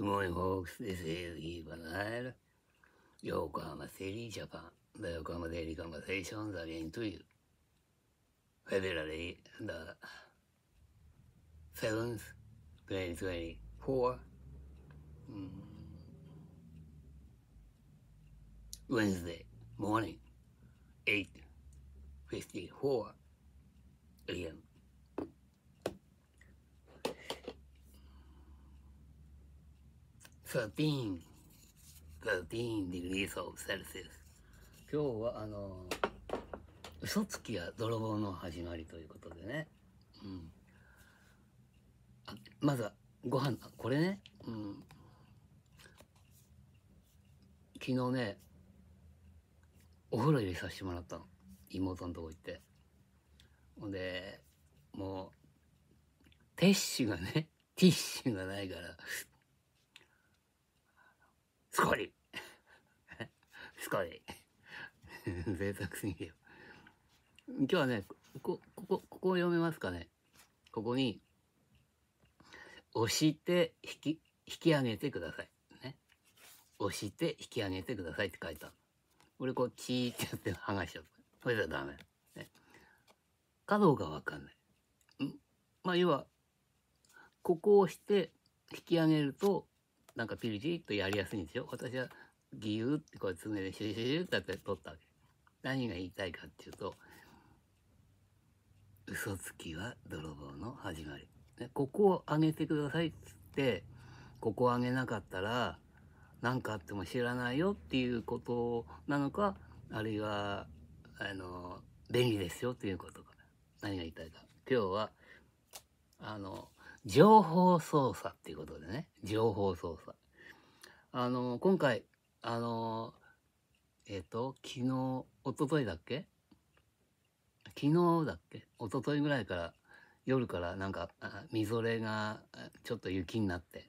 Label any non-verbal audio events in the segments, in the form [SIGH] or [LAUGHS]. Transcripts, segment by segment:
Good morning, folks. This is Keith Valhalla, Yokohama City, Japan. The Yokohama Daily Conversations are going to you. February the 7th, 2024. Mm. Wednesday morning, 8.54 a.m. 13 1 degrees of Celsius 今日はあの嘘つきや泥棒の始まりということでね、うん、あまずはご飯これね、うん、昨日ねお風呂入れさせてもらったの妹のとこ行ってほんでもうティッシュがねティッシュがないからすごり。すごり。贅沢すぎるよ。今日はね、ここ、ここ、ここを読めますかね。ここに、押して引き、引き上げてください。ね。押して引き上げてくださいって書いた俺こう、チーってやって剥がしちゃった。それじゃダメ。ね。かどうかわかんない。んまあ、要は、ここを押して引き上げると、なんかピリピリっとやりやすいんですよ。私はギューってこう爪でシュシュシュってやって取ったわけ。何が言いたいかっていうと、嘘つきは泥棒の始まり。ね、ここを上げてくださいっつって、ここを上げなかったら、何かあっても知らないよっていうことなのか、あるいは、あの、便利ですよということか。何が言いたいか。今日は、あの、情報操作っていうことでね、情報操作。あの、今回、あの、えっ、と、昨日、おとといだっけ昨日だっけおとといぐらいから、夜からなんか、みぞれがちょっと雪になって、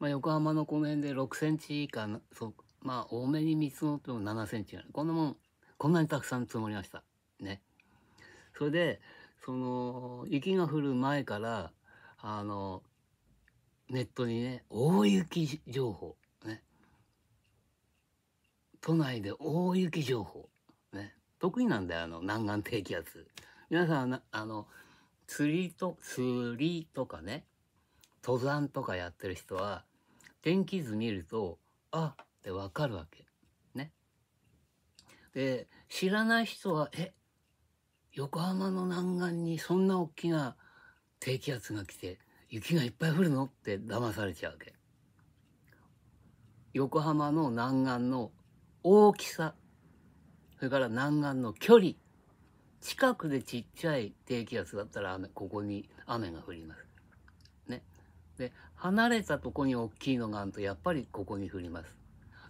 まあ、横浜の湖面で6センチ以下そ、まあ、多めに見積もっても7センチぐらい。こんなもん、こんなにたくさん積もりました。ね。それで、その雪が降る前からあのネットにね大雪情報ね都内で大雪情報ね得意なんだよあの南岸低気圧皆さんあの釣りと釣りとかね登山とかやってる人は天気図見るとあってわかるわけねで知らない人はえ横浜の南岸にそんな大きな低気圧が来て雪がいっぱい降るのって騙されちゃうわけ。横浜の南岸の大きさそれから南岸の距離近くでちっちゃい低気圧だったら雨ここに雨が降ります。ね、で離れたとこに大きいのがあるとやっぱりここに降ります。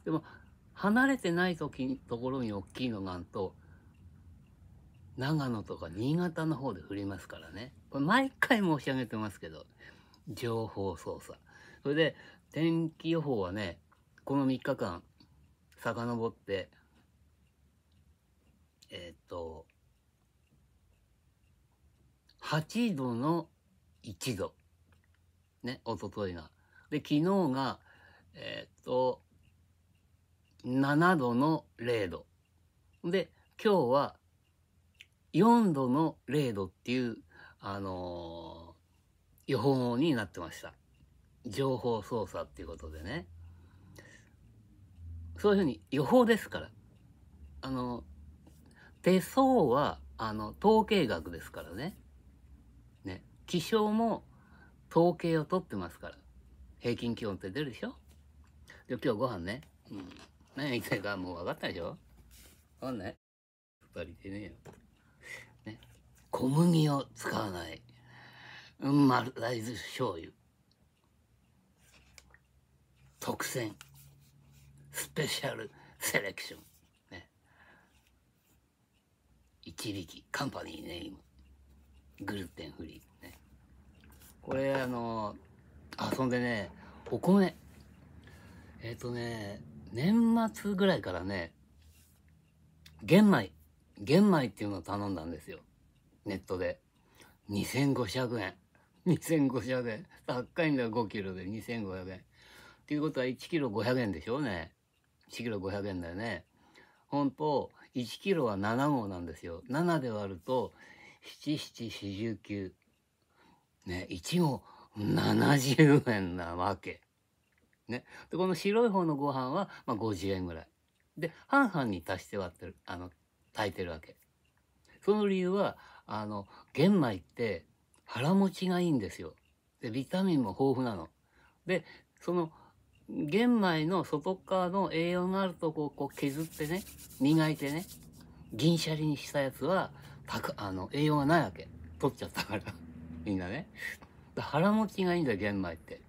でも離れてない時ところに大きいのがあると長野とか新潟の方で降りますからね。これ毎回申し上げてますけど、情報操作。それで、天気予報はね、この3日間、遡って、えー、っと、8度の1度。ね、おとといが。で、昨日が、えー、っと、7度の0度。で、今日は4度の0度っていう、あのー、予報になってました。情報操作っていうことでね。そういうふうに予報ですから。あの、手相は、あの、統計学ですからね。ね。気象も統計を取ってますから。平均気温って出るでしょで、今日ご飯ね。うん。何言いたいかもう分かったでしょ分かんない二人でね。小麦を使わない。マライズ醤油。特選。スペシャルセレクション。ね、一力、カンパニーネーム。グルテンフリー。ね、これ、あの、遊んでね、お米。えっ、ー、とね、年末ぐらいからね、玄米玄米っていうのを頼んだんですよ。ネットで。2500円。2500円。高いんだよ、5キロで2500円。っていうことは1キロ500円でしょうね。1キロ500円だよね。本当1キロは7号なんですよ。7で割ると、7749。ね、1号70円なわけ。ね。で、この白い方のご飯は、まあ、50円ぐらい。で、半々に足して割ってる、あの、炊いてるわけ。その理由は、あの、玄米って腹持ちがいいんですよ。で、ビタミンも豊富なの。で、その、玄米の外側の栄養があるとこをこう削ってね、磨いてね、銀シャリにしたやつは、たく、あの、栄養がないわけ。取っちゃったから。[LAUGHS] みんなね。腹持ちがいいんだよ、玄米って。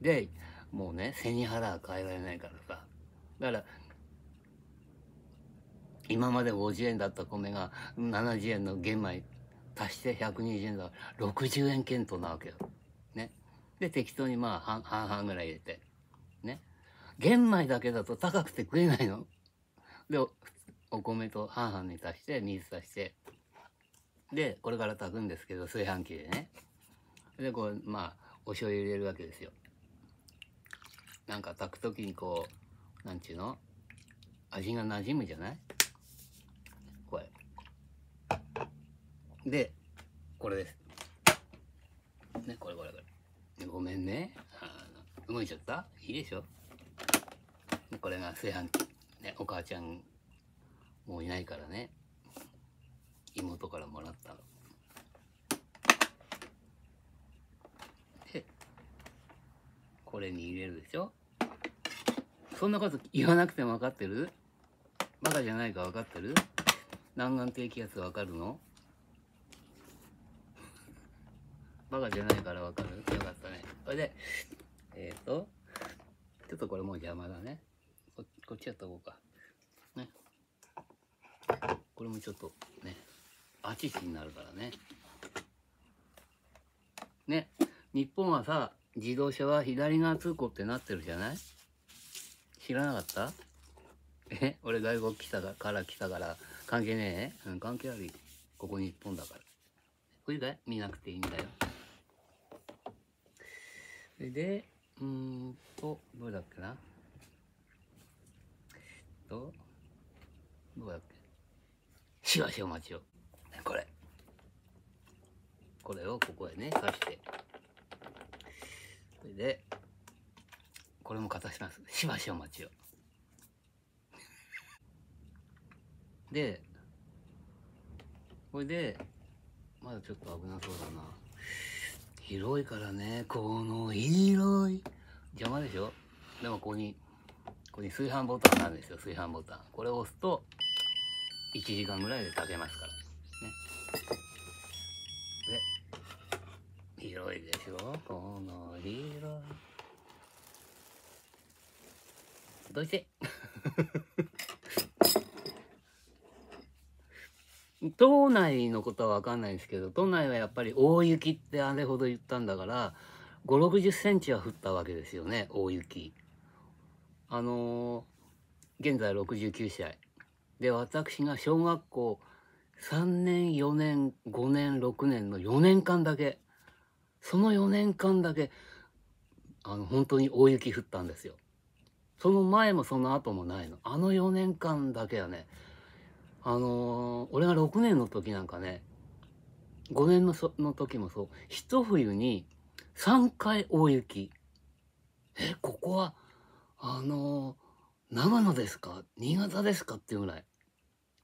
で、もうね、背に腹は変えられないからさ。だから、今まで50円だった米が70円の玄米足して120円だから60円検討なわけよ。ね。で、適当にまあ半々ぐらい入れて。ね。玄米だけだと高くて食えないの。で、お米と半々に足して水足して。で、これから炊くんですけど、炊飯器でね。で、こう、まあ、お醤油入れるわけですよ。なんか炊く時にこう、なんちゅうの味が馴染むじゃないでこれですねこれこれこれごめんね動いちゃったいいでしょこれが炊飯器、ね、お母ちゃんもういないからね妹からもらったのでこれに入れるでしょそんなこと言わなくても分かってるバカじゃないか分かってる南岸低気圧分かるのパが出ないからわかるよかったね。これで、えっ、ー、と、ちょっとこれもう邪魔だね。ここっちやっとこうか。ね。これもちょっとね、あちちになるからね。ね。日本はさ、自動車は左側通行ってなってるじゃない知らなかったえ俺外国来たから来たから関係ねえ、うん、関係あるここ日本だから。これで見なくていいんだよ。それで、うんと、どうだっけな。と、どうだっけ。しばしお待ちを。これ。これをここへね、刺して。それで、これもかたします。しばしお待ちを。で、これで、まだちょっと危なそうだな。広いからね、この広い。邪魔でしょでもここに、ここに炊飯ボタンがあるんですよ、炊飯ボタン。これを押すと、1時間ぐらいで炊けますから。ね。で、広いでしょこの広い。どして [LAUGHS] 都内のことは分かんないですけど都内はやっぱり大雪ってあれほど言ったんだから5 6 0センチは降ったわけですよね大雪。あのー、現在69歳で私が小学校3年4年5年6年の4年間だけその4年間だけあの本当に大雪降ったんですよ。その前もその後もないのあの4年間だけはねあのー、俺が6年の時なんかね、5年のその時もそう、一冬に3回大雪。え、ここは、あのー、長野ですか新潟ですかっていうぐらい。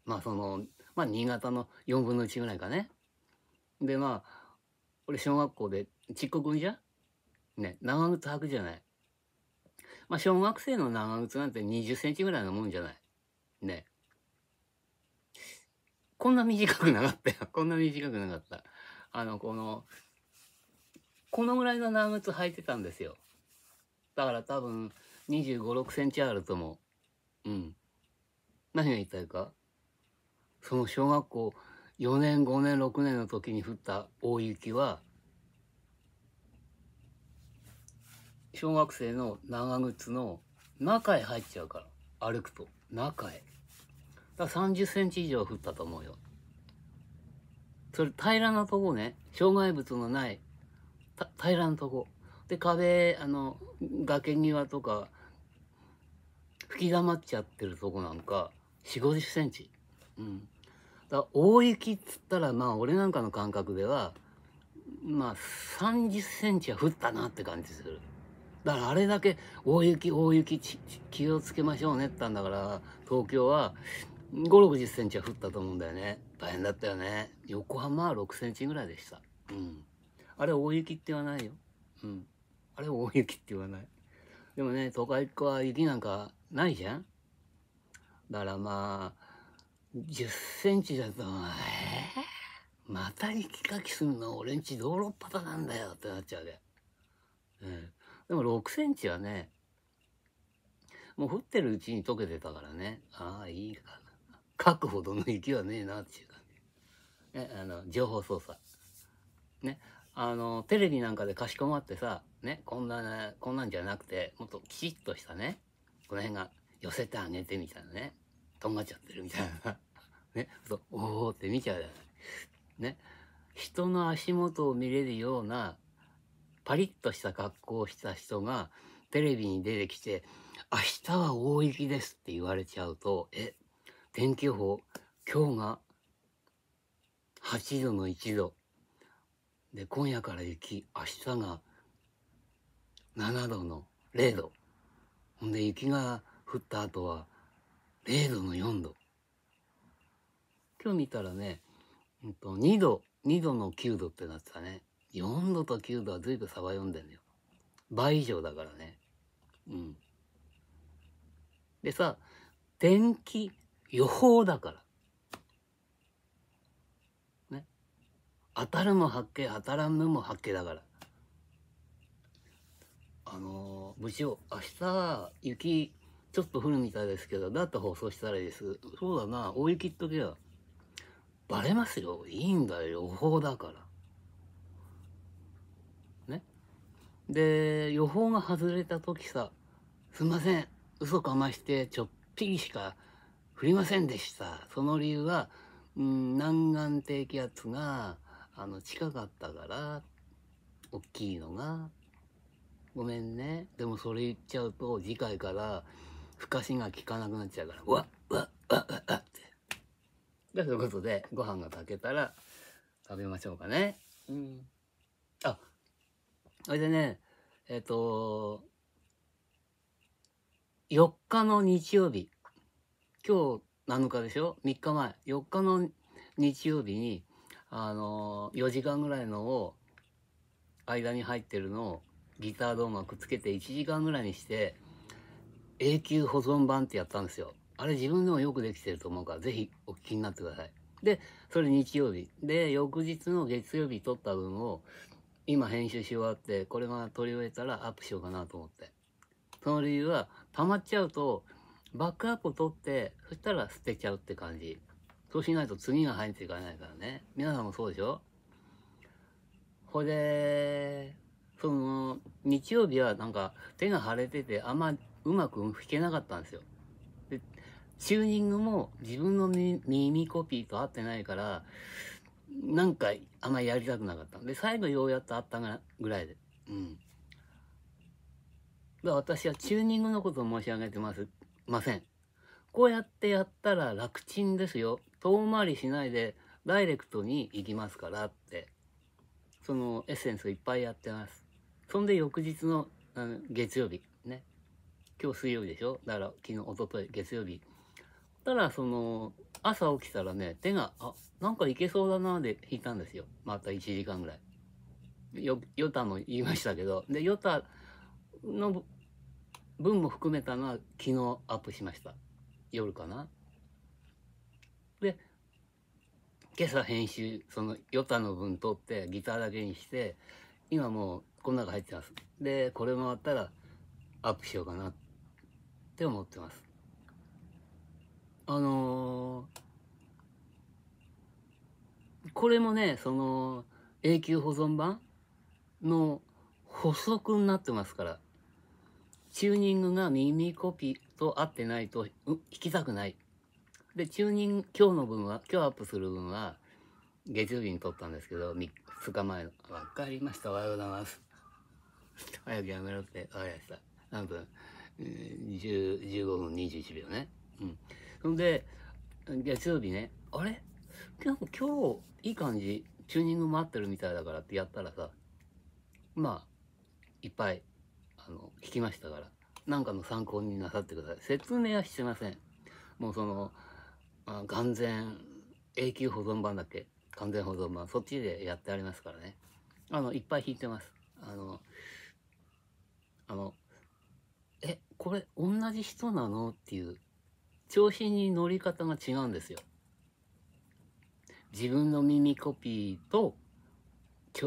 まあその、まあ新潟の4分の1ぐらいかね。でまあ、俺小学校で、ちっこくんじゃね、長靴履くじゃない。まあ小学生の長靴なんて20センチぐらいのもんじゃない。ね。こんな短くなかったよ。[LAUGHS] こんな短くなかった。あの、この、このぐらいの長靴履いてたんですよ。だから多分、25、6センチあると思う。うん。何が言いたいかその小学校4年、5年、6年の時に降った大雪は、小学生の長靴の中へ入っちゃうから、歩くと。中へ。だから30センチ以上降ったと思うよ。それ平らなとこね、障害物のない、平らなとこ。で、壁、あの、崖際とか、吹き溜まっちゃってるとこなんか、4、50センチ。うん。だ大雪っつったら、まあ、俺なんかの感覚では、まあ、30センチは降ったなって感じする。だからあれだけ大雪、大雪、気をつけましょうねって言ったんだから、東京は、5、60センチは降ったと思うんだよね。大変だったよね。横浜は6センチぐらいでした。うん。あれ大雪って言わないよ。うん。あれ大雪って言わない。でもね、都会っ子は雪なんかないじゃんだからまあ、10センチだと、えー、また雪かきすんの俺んち道路っ端なんだよってなっちゃうで。うん。でも6センチはね、もう降ってるうちに溶けてたからね。ああ、いいか書くほどの勢いはねえなっていう感じ。ね、あの、情報操作。ね、あの、テレビなんかでかしこまってさ、ね、こんな、ね、こんなんじゃなくて、もっときちっとしたね、この辺が寄せてあげてみたいなね、とんがっちゃってるみたいな。[LAUGHS] ね、そう、おーって見ちゃうじゃない。ね、人の足元を見れるような、パリッとした格好をした人が、テレビに出てきて、明日は大雪ですって言われちゃうと、え、天気予報、今日が8度の1度。で、今夜から雪、明日が7度の0度。ほんで、雪が降った後は0度の4度。今日見たらね、うんと、2度、2度の9度ってなってたね。4度と9度は随分差は読んでんのよ。倍以上だからね。うん。でさ、天気予報だから。ね。当たるも八景、当たらんのも八景だから。あのー、しろ、明日、雪、ちょっと降るみたいですけど、だったら放送したらいいです。そうだな、大雪っときは、バレますよ。いいんだよ、予報だから。ね。で、予報が外れた時さ、すんません、嘘かまして、ちょっぴりしか降りませんでしたその理由は、うん、南岸低気圧があの近かったから大きいのがごめんねでもそれ言っちゃうと次回からふかしが効かなくなっちゃうからわっわっわっわっわってでそいうことでご飯が炊けたら食べましょうかねうんあそれでねえっ、ー、と4日の日曜日今日7日でしょ ?3 日前、4日の日曜日に、あのー、4時間ぐらいのを、間に入ってるのをギター動画くっつけて1時間ぐらいにして、永久保存版ってやったんですよ。あれ自分でもよくできてると思うから、ぜひお聞きになってください。で、それ日曜日。で、翌日の月曜日撮った分を、今編集し終わって、これが撮り終えたらアップしようかなと思って。その理由は、溜まっちゃうと、バックアップを取って、そしたら捨てちゃうって感じ。そうしないと次が入っていかないからね。皆さんもそうでしょほで、その、日曜日はなんか手が腫れてて、あんまうまく弾けなかったんですよ。で、チューニングも自分の耳コピーと合ってないから、なんかあんまやりたくなかった。で、最後ようやっとあったぐらいで。うん。で私はチューニングのことを申し上げてますません。こうやってやったら楽ちんですよ。遠回りしないでダイレクトに行きますからって、そのエッセンスをいっぱいやってます。そんで翌日のあの月曜日、ね。今日水曜日でしょだから昨日、おととい、月曜日。たら、その、朝起きたらね、手が、あ、なんかいけそうだなで引いたんですよ。また1時間ぐらい。よ、ヨタの言いましたけど。で、ヨタの分も含めたのは昨日アップしました夜かなで今朝編集そのヨタの分取ってギターだけにして今もうこの中入ってますでこれ回ったらアップしようかなって思ってますあのー、これもねその永久保存版の補足になってますからチューニングが耳コピと合ってないと弾きたくない。で、チューニング、今日の分は、今日アップする分は、月曜日に撮ったんですけど、3日前の。わかりました。おはようございます。早くやめろって、わかりました。何分1 5分21秒ね。うん。そんで、月曜日ね、あれなんか今日、いい感じ、チューニング待ってるみたいだからってやったらさ、まあ、いっぱいの、聞きましたから、なんかの参考になさってください。説明はしてません。もうその、あ完全、永久保存版だっけ完全保存版。そっちでやってありますからね。あの、いっぱい弾いてます。あの、あの、え、これ同じ人なのっていう、調子に乗り方が違うんですよ。自分の耳コピーと、チ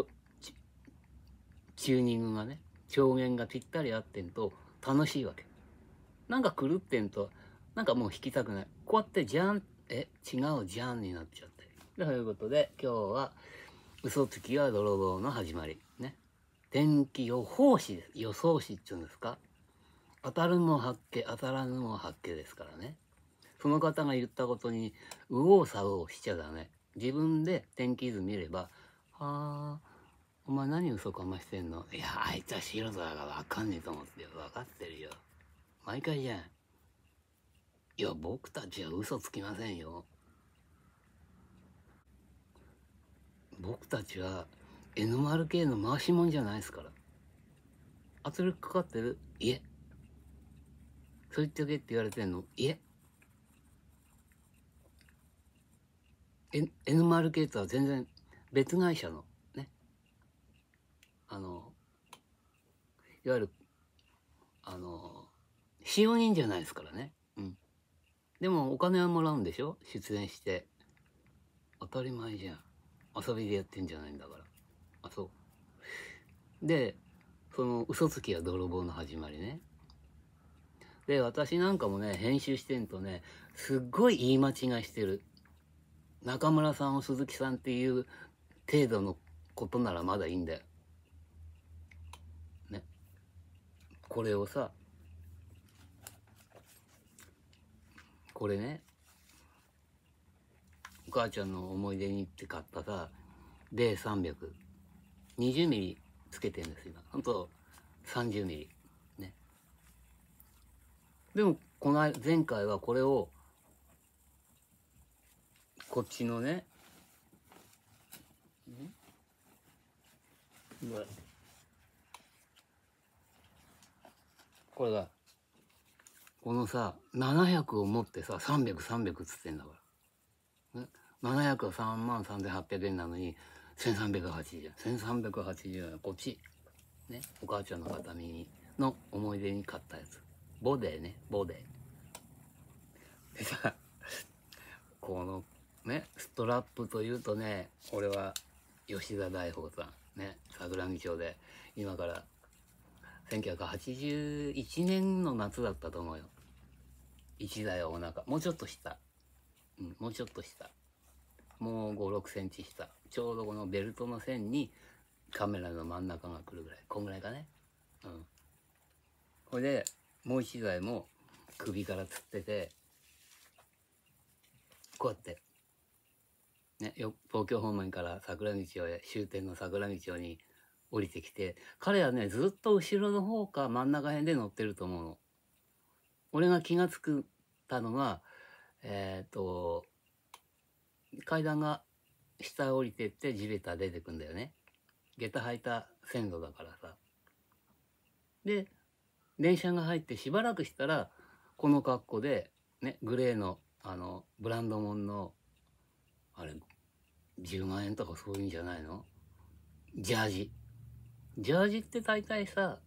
ューニングがね、表現がぴったり合ってんと楽しいわけなんか狂ってんとなんかもう弾きたくないこうやってじゃんえ違うじゃんになっちゃってということで今日は嘘つきは泥棒の始まりね天気予報士予想士っていうんですか当たるも発見当たらぬも発見ですからねその方が言ったことに右往左往しちゃダメ自分で天気図見ればはあお前何嘘かましてんのいや、あいつは白沢だかわかんねえと思って分わかってるよ。毎回じゃん。いや、僕たちは嘘つきませんよ。僕たちは NRK の回し者じゃないですから。圧力かかってるいえ。そう言っておけって言われてんのいえ。N、NRK とは全然別会社のあのいわゆるあの使用人じゃないですからね、うん、でもお金はもらうんでしょ出演して当たり前じゃん遊びでやってんじゃないんだからあそうでその嘘つきは泥棒の始まりねで私なんかもね編集してんとねすっごい言い間違いしてる中村さんを鈴木さんっていう程度のことならまだいいんだよこれをさこれねお母ちゃんの思い出にって買ったさ D320 ミリつけてんです今ほんと30ミリねでもこの前回はこれをこっちのね、うんこれだこのさ700を持ってさ300300っつってんだから、ね、700は3万3800円なのに1380円1380円はこっちねお母ちゃんの形見の思い出に買ったやつボデーねボデーでさこのねストラップというとね俺は吉田大宝さんね桜木町で今から1981年の夏だったと思うよ。一台お腹。もうちょっと下。うん、もうちょっと下。もう5、6センチ下。ちょうどこのベルトの線にカメラの真ん中が来るぐらい。こんぐらいかね。うん。これで、もう一台も首からつってて、こうやって、ね、よ東京方面から桜道を終点の桜道をに降りてきて、彼はね、ずっと後ろの方か真ん中辺で乗ってると思うの。俺が気がつくたのが、えっ、と、階段が下降りてって地べた出てくんだよね。下駄履いた線路だからさ。で、電車が入ってしばらくしたら、この格好で、ね、グレーの、あの、ブランド物の、あれ、10万円とかそういうんじゃないのジャージ。ジャージって大体さ、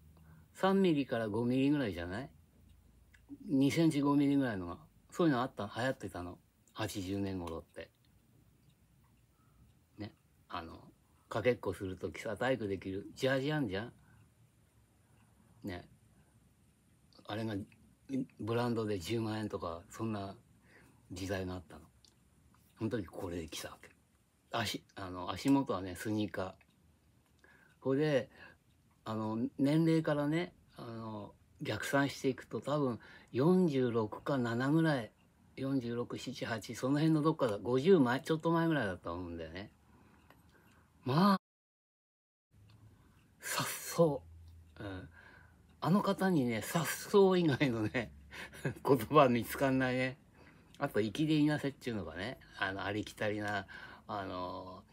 3ミリから5ミリぐらいじゃない ?2 センチ5ミリぐらいのが。そういうのあった、流行ってたの。80年頃って。ね。あの、かけっこするときさ、体育できるジャージあんじゃんね。あれがブランドで10万円とか、そんな時代があったの。その時これで来たわけ。足、あの、足元はね、スニーカー。これであの年齢からねあの逆算していくと多分46か7ぐらい4678その辺のどっかだ50前ちょっと前ぐらいだったと思うんだよね。まあさっそう、うん、あの方にねさっそう以外のね [LAUGHS] 言葉見つかんないね。あと、生きでいなせっちゅうのがね、あの、ありきたりな、あの、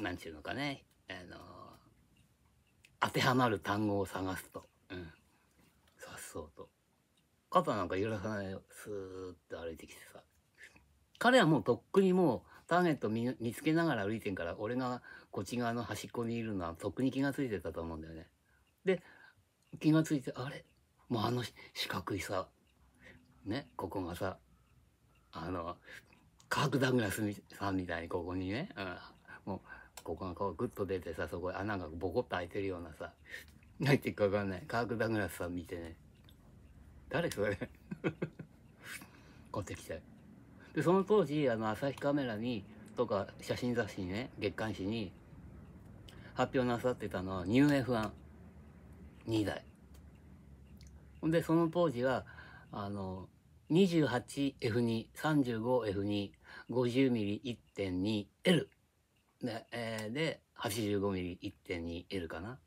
なんちゅうのかね、あの、当てはまる単語を探すと。うん。さっそうと。肩なんか揺らさないよ。スーッと歩いてきてさ。彼はもうとっくにもうターゲット見見つけながら歩いてんから、俺がこっち側の端っこにいるのはとっくに気が付いてたと思うんだよね。で、気が付いて、あれもうあの四角いさ、ね、ここがさ、あの、カーク・ダグラスさんみたいにここにね、うん、もうここの顔グッと出てさそこ穴がボコッと開いてるようなさ何て言うか分かんないカーク・ダグラスさん見てね誰それ買 [LAUGHS] ってきてでその当時あの朝日カメラにとか写真雑誌にね月刊誌に発表なさってたのはニュー F12 台ほんでその当時はあの 28F235F250mm1.2L で,、えー、で 85mm1.2L かな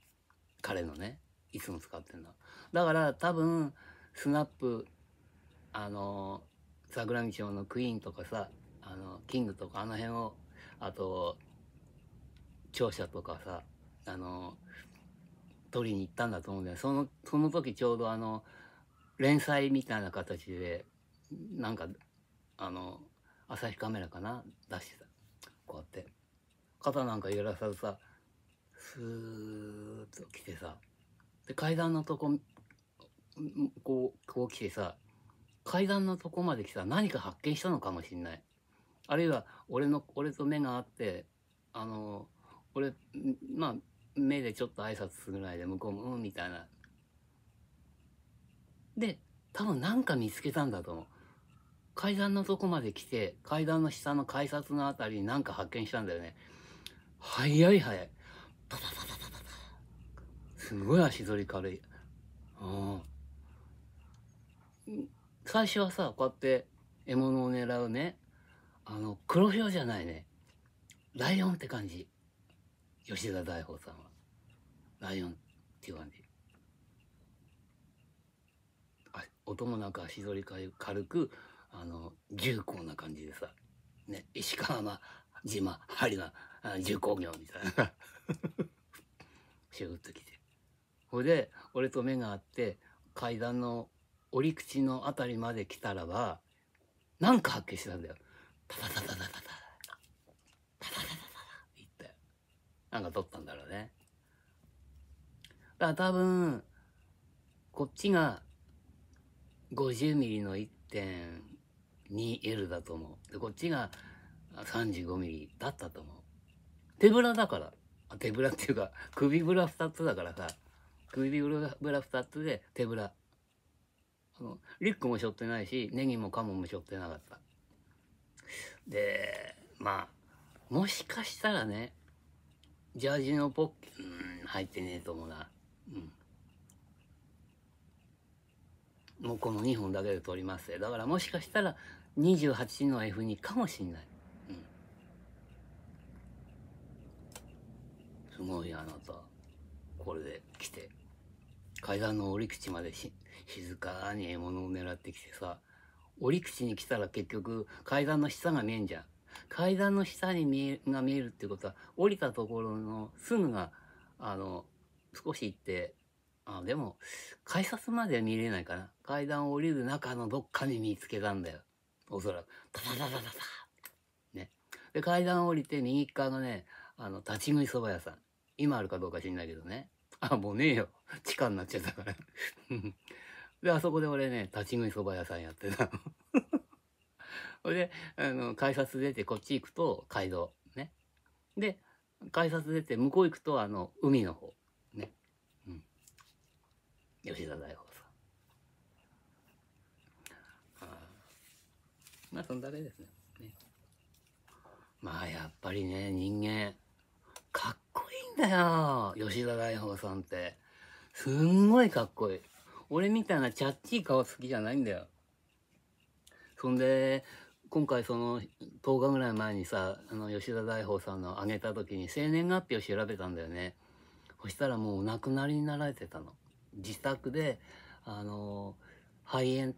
彼のねいつも使ってんのだから多分スナップあの桜木町のクイーンとかさあのキングとかあの辺をあと庁舎とかさあの取りに行ったんだと思うんだよそのその時ちょうどあの連載みたいな形でなんかあの朝日カメラかな出してたこうやって。肩なんか揺らさずさスーッと来てさで階段のとここうこう来てさ階段のとこまで来たら何か発見したのかもしんないあるいは俺の俺と目があってあの俺まあ目でちょっと挨拶するぐらいで向こうも「うん」みたいなで多分何か見つけたんだと思う階段のとこまで来て階段の下の改札の辺りに何か発見したんだよね早い早い。パパパパパパパ。すごい足取り軽い。最初はさ、こうやって獲物を狙うね。あの、黒ひょうじゃないね。ライオンって感じ。吉田大宝さんは。ライオンっていう感じ。あ音もなく足取り軽く、あの、重厚な感じでさ。ね、石川島、針が重工業みたいな仕と来てほいで俺と目が合って階段の折り口の辺りまで来たらば何か発見したんだよタタタタタタタタタタタタって言ってなんか取ったんだろうねだから多分こっちが 50mm の 1.2L だと思うでこっちが 35mm だったと思う手ぶらだから。手ぶらっていうか、[LAUGHS] 首ぶら2つだからさ。首ぶら2つで手ぶら。あの、リュックも背負ってないし、ネギもカモも背負ってなかった。で、まあ、もしかしたらね、ジャージのポッー、うん、入ってねえと思うな。うん。もうこの2本だけで撮りますだからもしかしたら28の F2 かもしんない。すごいあなた、これで来て、階段の折口までし静かに獲物を狙ってきてさ、折口に来たら結局階段の下が見えんじゃん。階段の下に見えが見えるってことは、降りたところのすぐが、あの、少し行って、あでも、改札までは見れないかな。階段を降りる中のどっかに見つけたんだよ。おそらく。タタタタタタね。で、階段を降りて右側のね、あの、立ち食いそば屋さん。今あるかどうか知んないけどね。[LAUGHS] あ、もうねえよ。[LAUGHS] 地下になっちゃったから。[LAUGHS] で、あそこで俺ね、立ち食いそば屋さんやってたの。ほれで、あの、改札出てこっち行くと街道。ね。で、改札出て向こう行くとあの、海の方。ね。うん。吉田大宝さん。あまあ、そんだけですね。ねまあ、やっぱりね、人間、かっんだよ。吉田大宝さんって。すんごいかっこいい。俺みたいなチャッチー顔好きじゃないんだよ。そんで、今回その10日ぐらい前にさ、あの吉田大宝さんのあげた時に生年月日を調べたんだよね。そしたらもうお亡くなりになられてたの。自宅で、あの、肺炎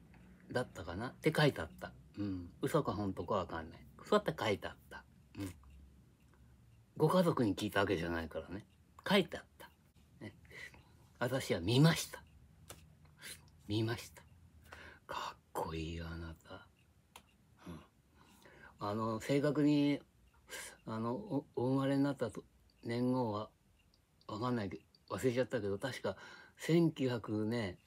だったかなって書いてあった。うん。嘘か本当かわかんない。そうやって書いてあった。ご家族に聞いたわけじゃないからね。書いてあった。ね、私は見ました。見ました。かっこいいあなた。うん、あの、正確に、あの、お生まれになったと年号はわかんないけど、忘れちゃったけど、確か1900ね、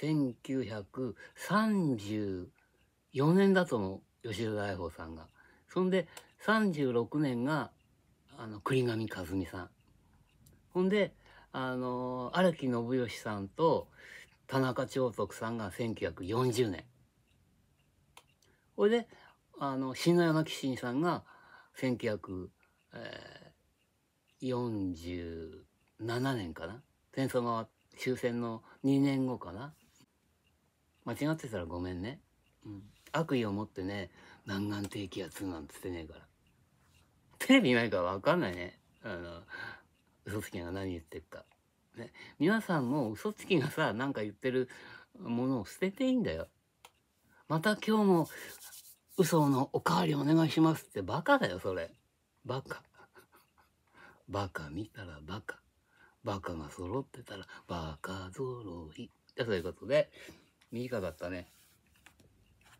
1934年だと思う、吉田大宝さんが。そんで、36年があの、栗上和美さん。ほんで、あの、荒木信義さんと田中長徳さんが1940年。ほいで、あの、篠山紀信さんが1947年かな。戦争が終戦の2年後かな。間違ってたらごめんね。うん、悪意を持ってね、南岸低気圧なんつってねえから。レビないからわかんないね。あの、嘘つきが何言ってるか。ね。皆さんも嘘つきがさ、なんか言ってるものを捨てていいんだよ。また今日も嘘のおかわりお願いしますってバカだよ、それ。バカ。バカ見たらバカ。バカが揃ってたらバカ揃い。じゃそういうことで、短かったね。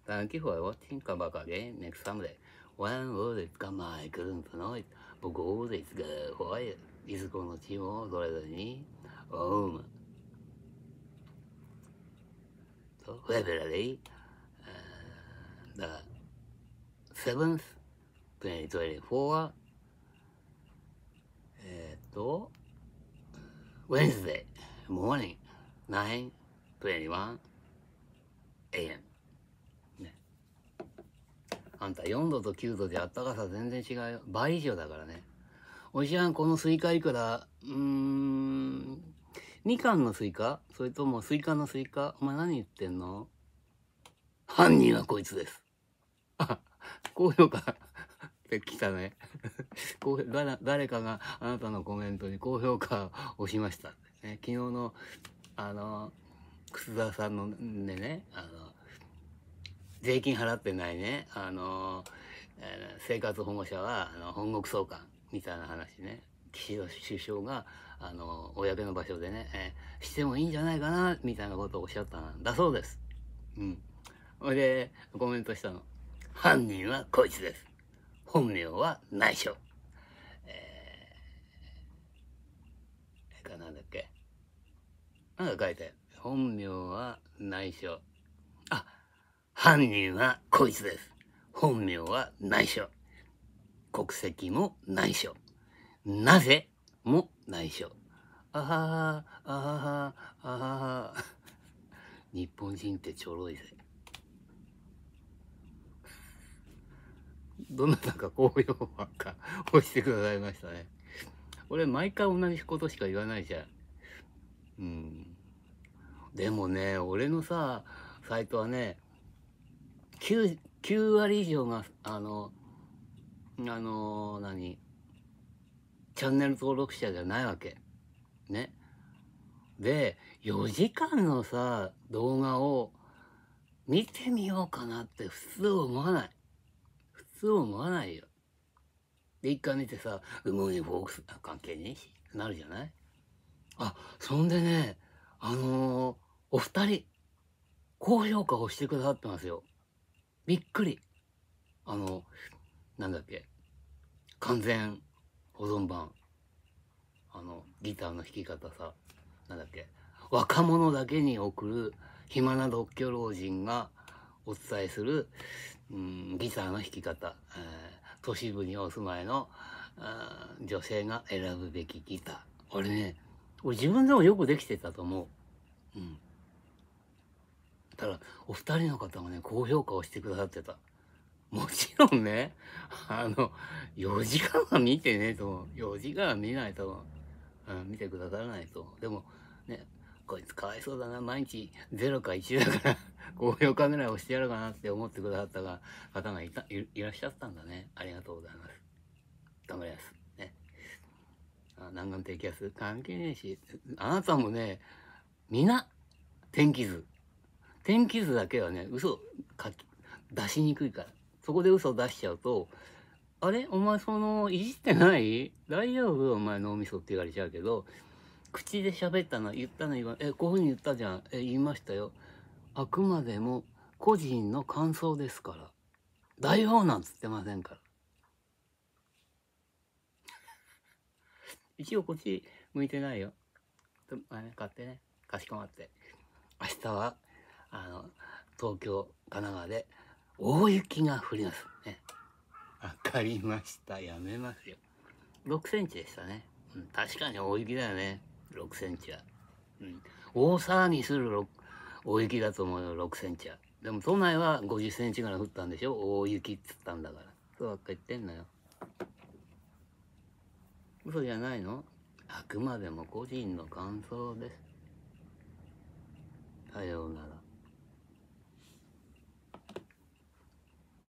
Thank you for watching k バカ a k a x t s u n When w i l l i t come I couldn't know it 僕 all this get why いずこのチームをそれぞれに Home と February、uh, the 7th 2024えっと Wednesday morning 9 21 a.m. あんた4度と9度であったかさ全然違うよ。倍以上だからね。おじゃん、このスイカいくらうーん、みかんのスイカそれともスイカのスイカお前何言ってんの犯人はこいつです。あ、[LAUGHS] 高評価。来たね。[LAUGHS] 誰かがあなたのコメントに高評価をしました、ね。昨日の、あの、楠田さんのでね、あの、税金払ってないね、あの、え生活保護者は、あの、本国送還みたいな話ね。岸田首相が、あの、公の場所でね、えー、してもいいんじゃないかな、みたいなことをおっしゃったんだそうです。うん。それで、コメントしたの。犯人はこいつです。本名は内緒。えー、かなんだっけなんか書いて、本名は内緒。犯人はこいつです。本名は内緒。国籍も内緒。なぜも内緒。あはは、あはは、あはは。日本人ってちょろいぜ。どなたか高評価か押してくださいましたね。俺毎回同じことしか言わないじゃん。うん。でもね、俺のさ、サイトはね、9, 9割以上があのあの何チャンネル登録者じゃないわけねで4時間のさ動画を見てみようかなって普通思わない普通思わないよで1回見てさ「無にフォークス関係ねえし」なるじゃないあそんでねあのー、お二人高評価をしてくださってますよびっくり。あの、なんだっけ。完全保存版。あの、ギターの弾き方さ。なんだっけ。若者だけに送る暇な独居老人がお伝えする、うん、ギターの弾き方、えー、都市部にお住まいの女性が選ぶべきギター。俺ね、俺自分でもよくできてたと思う。うん。たら、お二人の方がね、高評価をしてくださってた。もちろんね、あの、4時間は見てねと、4時間は見ないと、うん、見てくださらないと。でも、ね、こいつかわいそうだな、毎日0か1だから [LAUGHS] 高評価ぐらい押してやろうかなって思ってくださったが方がいたいらっしゃったんだね。ありがとうございます。頑張ります。ね。あ南岸低気圧関係ねえし、あなたもね、皆、天気図。天気図だけはね、嘘か出しにくいから。そこで嘘出しちゃうと、あれお前その、いじってない大丈夫お前脳みそって言われちゃうけど、口で喋ったの、言ったの、言わえ、こういうふうに言ったじゃん。え、言いましたよ。あくまでも個人の感想ですから。台本なんつってませんから。[LAUGHS] 一応こっち向いてないよ。あれ、買ってね。かしこまって。明日はあの東京神奈川で大雪が降りますねわかりましたやめますよ6センチでしたね、うん、確かに大雪だよね6センチは、うん、大騒ぎする大雪だと思うよ6センチはでも都内は50センチぐらい降ったんでしょ大雪っつったんだからそうばっか言ってんのよ嘘じゃないのあくまでも個人の感想ですさようなら